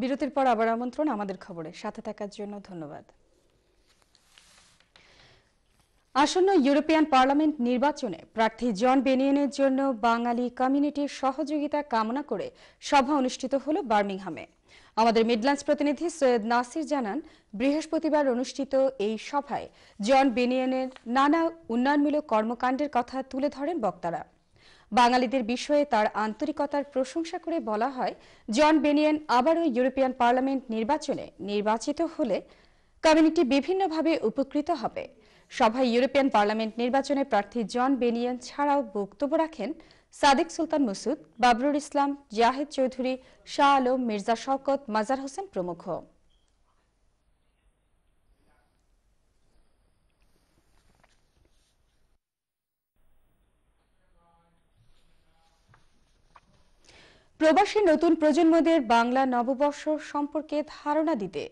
বিরতির পর আবার আমন্ত্রণ আমাদের খবরে সাথে থাকার জন্য ধন্যবাদ আসন্ন ইউরোপিয়ান পার্লামেন্ট নির্বাচনে প্রার্থী জন বেনিয়নের জন্য বাঙালি কমিউনিটির সহযোগিতা কামনা করে সভা অনুষ্ঠিত হল বার্মিংহামে আমাদের মিডল্যান্ডস প্রতিনিধি সৈয়দ নাসির জানান বৃহস্পতিবার অনুষ্ঠিত এই সভায় জন বেনিয়নের নানা উন্নয়নমূলক কর্মকাণ্ডের কথা তুলে ধরেন বক্তারা বাঙালিদের বিষয়ে তার আন্তরিকতার প্রশংসা করে বলা হয় জন বেনিয়ন আবারও ইউরোপিয়ান পার্লামেন্ট নির্বাচনে নির্বাচিত হলে কমিউনিটি বিভিন্নভাবে উপকৃত হবে সভায় ইউরোপিয়ান পার্লামেন্ট নির্বাচনে প্রার্থী জন বেনিয়ন ছাড়াও বক্তব্য রাখেন সাদেক সুলতান মসুদ বাবরুল ইসলাম জাহেদ চৌধুরী শাহ আলম মির্জা শওকত মাজার হোসেন প্রমুখ প্রবাসী নতুন প্রজন্মদের বাংলা নববর্ষ সম্পর্কে ধারণা দিতে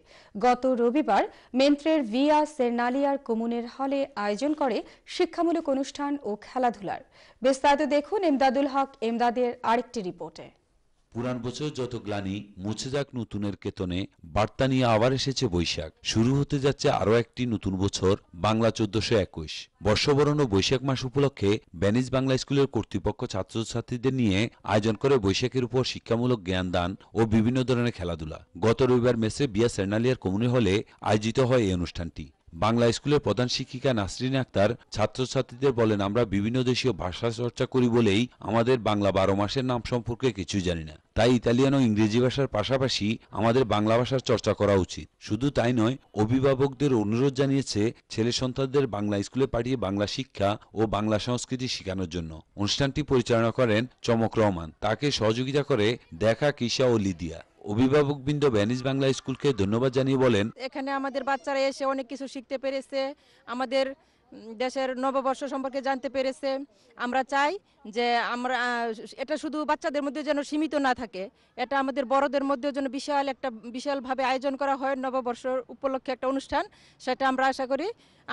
গত রবিবার মেন্ত্রের ভিয়া সেরনালিয়ার কমুনের হলে আয়োজন করে শিক্ষামূলক অনুষ্ঠান ও খেলাধুলার বিস্তারিত দেখুন এমদাদুল হক এমদাদের আরেকটি রিপোর্টে পুরান বছর যত গ্লানি মুছে যাক নতুনের কেতনে বার্তা নিয়ে আবার এসেছে বৈশাখ শুরু হতে যাচ্ছে আরও একটি নতুন বছর বাংলা চোদ্দশো একুশ বর্ষবরণ ও বৈশাখ মাস উপলক্ষে ব্যানিজ বাংলা স্কুলের কর্তৃপক্ষ ছাত্রছাত্রীদের নিয়ে আয়োজন করে বৈশাখের উপর শিক্ষামূলক জ্ঞান দান ও বিভিন্ন ধরনের খেলাধুলা গত রবিবার মেসে বিয়া সেনালিয়ার কমিউনি হলে আয়োজিত হয় এই অনুষ্ঠানটি বাংলা স্কুলের প্রধান শিক্ষিকা নাসরিন আক্তার ছাত্রছাত্রীদের বলেন আমরা বিভিন্ন দেশীয় ভাষা চর্চা করি বলেই আমাদের বাংলা বারো মাসের নাম সম্পর্কে কিছু জানি না তাই ইতালিয়ান ও ইংরেজি ভাষার পাশাপাশি আমাদের বাংলা ভাষার চর্চা করা উচিত শুধু তাই নয় অভিভাবকদের অনুরোধ জানিয়েছে ছেলে সন্তানদের বাংলা স্কুলে পাঠিয়ে বাংলা শিক্ষা ও বাংলা সংস্কৃতি শেখানোর জন্য অনুষ্ঠানটি পরিচালনা করেন চমক রহমান তাকে সহযোগিতা করে দেখা কিশা ও লিদিয়া অভিভাবকবৃন্দ ভ্যানিস বাংলা স্কুলকে ধন্যবাদ জানিয়ে বলেন এখানে আমাদের বাচ্চারা এসে অনেক কিছু শিখতে পেরেছে আমাদের দেশের নববর্ষ সম্পর্কে জানতে পেরেছে আমরা চাই যে আমরা এটা শুধু বাচ্চাদের মধ্যে যেন সীমিত না থাকে এটা আমাদের বড়দের মধ্যেও যেন বিশাল একটা বিশালভাবে আয়োজন করা হয় নববর্ষ উপলক্ষে একটা অনুষ্ঠান সেটা আমরা আশা করি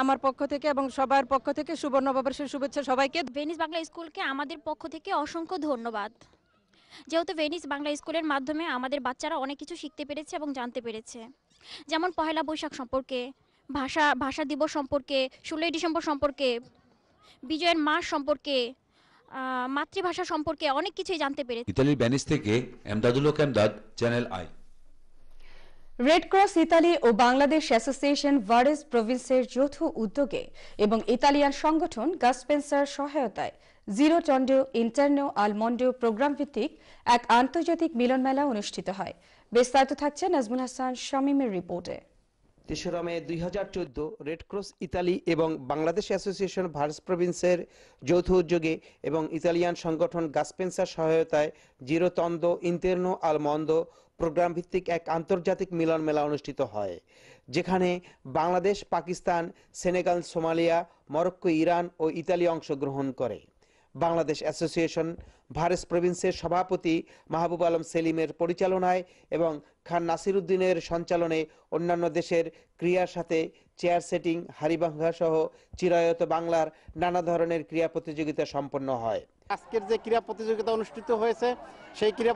আমার পক্ষ থেকে এবং সবার পক্ষ থেকে শুভ নববর্ষের শুভেচ্ছা সবাইকে ভেনিস বাংলা স্কুলকে আমাদের পক্ষ থেকে অসংখ্য ধন্যবাদ যেহেতু ভেনিস বাংলা স্কুলের মাধ্যমে আমাদের বাচ্চারা অনেক কিছু শিখতে পেরেছে এবং জানতে পেরেছে যেমন পহেলা বৈশাখ সম্পর্কে ভাষা ভাষা দিবস সম্পর্কে ষোলোই ডিসেম্বর সম্পর্কে বিজয়ের মাস সম্পর্কে মাতৃভাষা সম্পর্কে অনেক কিছুই জানতে পেরেছে ইতালির ভেনিস থেকে Emdadul Kemdad Channel I Red Cross Italy ও বাংলাদেশ অ্যাসোসিয়েশন ভারেস প্রভিন্সের যৌথ উদ্যোগে এবং ইতালিয়ান সংগঠন গাসপেন্সার সহায়তায় জিরো টন্ডো ইন্টারনো আলমন্ডো প্রোগ্রাম ভিত্তিক এক আন্তর্জাতিক মিলনমেলা অনুষ্ঠিত হয় বিস্তারিত থাকছে নাজমুল হাসান শামীমের রিপোর্টে তেসরা মে দুই হাজার চোদ্দ রেডক্রস ইতালি এবং বাংলাদেশ অ্যাসোসিয়েশন ভার্স প্রভিন্সের যৌথ উদ্যোগে এবং ইতালিয়ান সংগঠন গাসপেন্সার সহায়তায় তন্দ ইন্তের্নো আলমন্দ প্রোগ্রাম ভিত্তিক এক আন্তর্জাতিক মিলন মেলা অনুষ্ঠিত হয় যেখানে Bangladesh Pakistan Senegal Somalia Morocco Iran ও ইতালি অংশগ্রহণ করে বাংলাদেশ অ্যাসোসিয়েশন ভারেস প্রভিন্সের সভাপতি মাহবুব আলম সেলিমের পরিচালনায় এবং খান নাসির উদ্দিনের সঞ্চালনে অন্যান্য দেশের ক্রিয়ার সাথে চেয়ার সেটিং হারিবাংঘা সহ চিরায়ত বাংলার নানা ধরনের ক্রিয়া প্রতিযোগিতা সম্পন্ন হয় আজকের যে ক্রীড়া প্রতিযোগিতা অনুষ্ঠিত হয়েছে সেই ক্রীড়া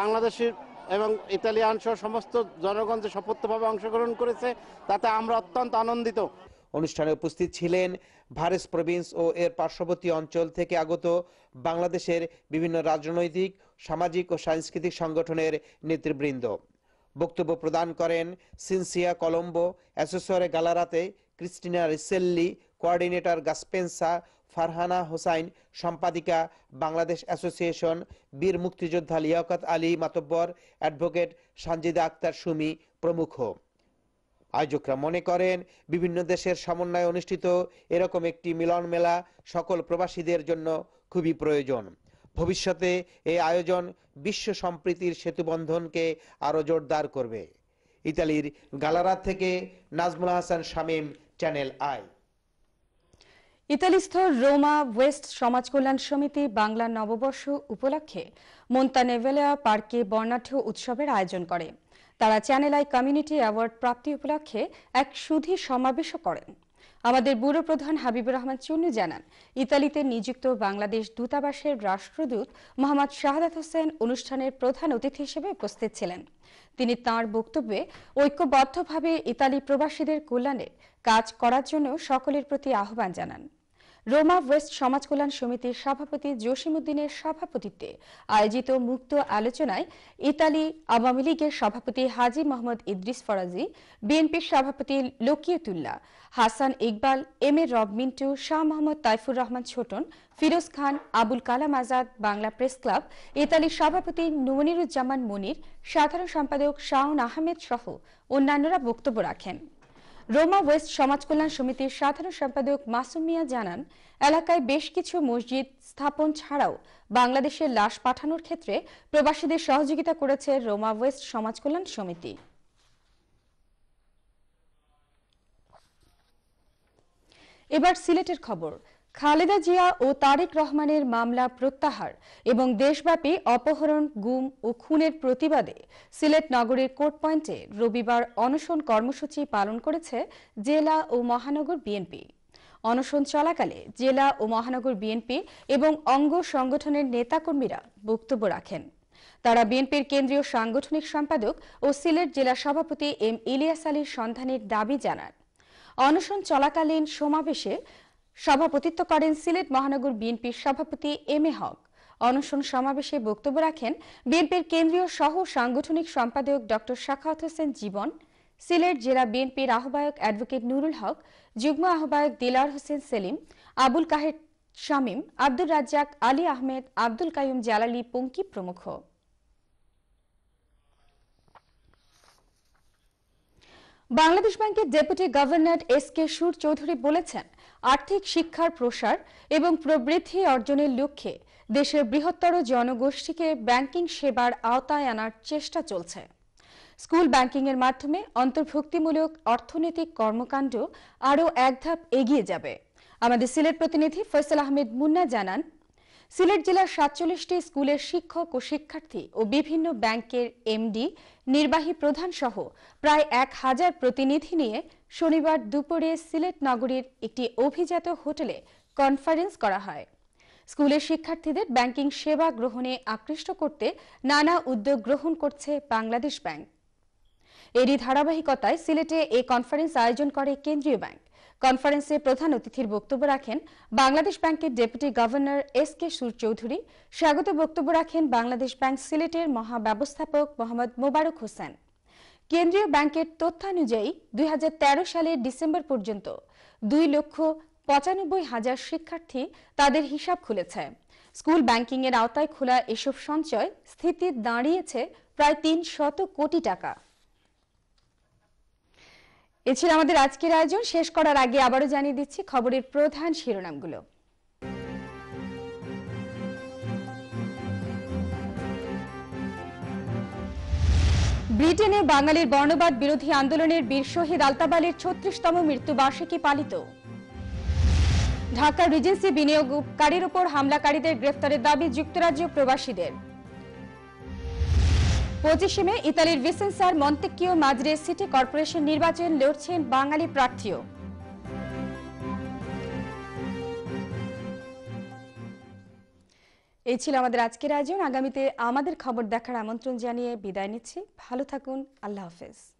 বাংলাদেশের এবং ইতালিয়ান সহ সমস্ত জনগণ যে শপথভাবে অংশগ্রহণ করেছে তাতে আমরা অত্যন্ত আনন্দিত অনুষ্ঠানে উপস্থিত ছিলেন ভারেস প্রভিন্স ও এর পার্শ্ববর্তী অঞ্চল থেকে আগত বাংলাদেশের বিভিন্ন রাজনৈতিক সামাজিক ও সাংস্কৃতিক সংগঠনের নেতৃবৃন্দ বক্তব্য প্রদান করেন সিনসিয়া কলম্বো অ্যাসোসরে গালারাতে ক্রিস্টিনা রিসেল্লি কোয়ার্ডিনেটর গাসপেন্সা ফারহানা হোসাইন সম্পাদিকা বাংলাদেশ অ্যাসোসিয়েশন বীর মুক্তিযোদ্ধা লিয়াকত আলী মাতব্বর অ্যাডভোকেট সানজিদা আক্তার সুমি প্রমুখ আয়োজকরা মনে করেন বিভিন্ন দেশের সমন্বয়ে অনুষ্ঠিত এরকম একটি মিলন মেলা সকল প্রবাসীদের জন্য খুবই প্রয়োজন ভবিষ্যতে এই আয়োজন বিশ্ব সম্প্রীতির সেতুবন্ধনকে আরও জোরদার করবে ইতালির গালারা থেকে নাজমুল হাসান শামীম চ্যানেল আই ইতালিস্থ রোমা ওয়েস্ট সমাজ কল্যাণ সমিতি বাংলা নববর্ষ উপলক্ষে মন্তা মোন্তানেভেলা পার্কে বর্ণাঢ্য উৎসবের আয়োজন করে তারা চ্যানেল আই কমিউনিটি অ্যাওয়ার্ড প্রাপ্তি উপলক্ষে এক সুধি সমাবেশও করেন আমাদের ব্যুরো প্রধান হাবিবুর রহমান চুন্নু জানান ইতালিতে নিযুক্ত বাংলাদেশ দূতাবাসের রাষ্ট্রদূত মোহাম্মদ শাহাদাত হোসেন অনুষ্ঠানের প্রধান অতিথি হিসেবে উপস্থিত ছিলেন তিনি তার বক্তব্যে ঐক্যবদ্ধভাবে ইতালি প্রবাসীদের কল্যাণে কাজ করার জন্য সকলের প্রতি আহ্বান জানান রোমা ওয়েস্ট সমাজ কল্যাণ সমিতির সভাপতি জসিমুদ্দিনের সভাপতিত্বে আয়োজিত মুক্ত আলোচনায় ইতালি আওয়ামী লীগের সভাপতি হাজি মোহাম্মদ ইদ্রিস ফরাজি বিএনপির সভাপতি Lakiyatullah Hasan Iqbal M A Rob Mintu Shah Mohammad Taifur Rahman Chhoton Firoz Khan Abul Kalam Azad Bangla press club ইতালির সভাপতি নুমনিরুজ্জামান মনির সাধারণ সম্পাদক শাহন আহমেদ সহ অন্যান্যরা বক্তব্য রাখেন রোমা ওয়েস্ট সমাজ কল্যাণ সমিতির সাধারণ সম্পাদক মাসুম মিয়া জানান এলাকায় বেশ কিছু মসজিদ স্থাপন ছাড়াও বাংলাদেশের লাশ পাঠানোর ক্ষেত্রে প্রবাসীদের সহযোগিতা করেছে রোমা ওয়েস্ট সমাজ কল্যাণ সমিতি এবার সিলেটের খবর খালেদা জিয়া ও তারেক রহমানের মামলা প্রত্যাহার এবং দেশব্যাপী অপহরণ গুম ও খুনের প্রতিবাদে সিলেট নগরীর কোর্ট পয়েন্টে রবিবার অনশন কর্মসূচি পালন করেছে জেলা ও মহানগর বিএনপি অনশন চলাকালে জেলা ও মহানগর বিএনপি এবং অঙ্গ সংগঠনের নেতাকর্মীরা বক্তব্য রাখেন তারা বিএনপির কেন্দ্রীয় সাংগঠনিক সম্পাদক ও সিলেট জেলা সভাপতি এম ইলিয়াস আলীর সন্ধানের দাবি জানান অনশন চলাকালীন সমাবেশে সভাপতিত্ব করেন সিলেট মহানগর বিএনপির সভাপতি এম এ হক অনশন সমাবেশে বক্তব্য রাখেন বিএনপির কেন্দ্রীয় সহ সাংগঠনিক সম্পাদক ডক্টর সাখাওয়াত হোসেন জীবন সিলেট জেলা বিএনপির আহ্বায়ক অ্যাডভোকেট নুরুল হক যুগ্ম আহ্বায়ক দিলার হোসেন সেলিম আবুল কাহের শামীম আব্দুর রাজ্জাক আলী আহমেদ আব্দুল কায়ুম জালালি পঙ্কি প্রমুখ বাংলাদেশ ব্যাংকের ডেপুটি গভর্নর এস কে সুর চৌধুরী বলেছেন আর্থিক শিক্ষার প্রসার এবং প্রবৃদ্ধি অর্জনের লক্ষ্যে দেশের বৃহত্তর জনগোষ্ঠীকে ব্যাংকিং সেবার আওতায় আনার চেষ্টা চলছে স্কুল ব্যাংকিংয়ের মাধ্যমে অন্তর্ভুক্তিমূলক অর্থনৈতিক কর্মকাণ্ড আরও এক ধাপ এগিয়ে যাবে আমাদের সিলেট প্রতিনিধি ফৈসল আহমেদ মুন্না জানান সিলেট জেলার সাতচল্লিশটি স্কুলের শিক্ষক ও শিক্ষার্থী ও বিভিন্ন ব্যাংকের এমডি নির্বাহী প্রধান সহ প্রায় এক হাজার প্রতিনিধি নিয়ে শনিবার দুপুরে সিলেট নগরীর একটি অভিজাত হোটেলে কনফারেন্স করা হয় স্কুলের শিক্ষার্থীদের ব্যাংকিং সেবা গ্রহণে আকৃষ্ট করতে নানা উদ্যোগ গ্রহণ করছে বাংলাদেশ ব্যাংক এরই ধারাবাহিকতায় সিলেটে এই কনফারেন্স আয়োজন করে কেন্দ্রীয় ব্যাংক কনফারেন্সে প্রধান অতিথির বক্তব্য রাখেন বাংলাদেশ ব্যাংকের ডেপুটি গভর্নর এস কে সুর চৌধুরী স্বাগত বক্তব্য রাখেন বাংলাদেশ ব্যাংক সিলেটের মহাব্যবস্থাপক মোহাম্মদ মোবারক হোসেন কেন্দ্রীয় ব্যাংকের তথ্যানুযায়ী দুই সালের ডিসেম্বর পর্যন্ত দুই লক্ষ পঁচানব্বই হাজার শিক্ষার্থী তাদের হিসাব খুলেছে স্কুল ব্যাংকিংয়ের আওতায় খোলা এসব সঞ্চয় স্থিতি দাঁড়িয়েছে প্রায় তিন শত কোটি টাকা এছাড়া আমাদের আজকের আয়োজন শেষ করার আগে আবারও জানিয়ে দিচ্ছি খবরের প্রধান শিরোনামগুলো ব্রিটেনে বাঙালির বর্ণবাদ বিরোধী আন্দোলনের বীর শহীদ আলতাবালের ছত্রিশতম মৃত্যুবার্ষিকী পালিত ঢাকা রিজেন্সি বিনিয়োগকারীর উপর হামলাকারীদের গ্রেফতারের দাবি যুক্তরাজ্য প্রবাসীদের পঁচিশে মে ইতালির ভিসেন্সার মন্তেকিও মাজরে সিটি কর্পোরেশন নির্বাচন লড়ছেন বাঙালি প্রার্থীও এই ছিল আমাদের আজকের আয়োজন আগামীতে আমাদের খবর দেখার আমন্ত্রণ জানিয়ে বিদায় নিচ্ছি ভালো থাকুন আল্লাহ হাফেজ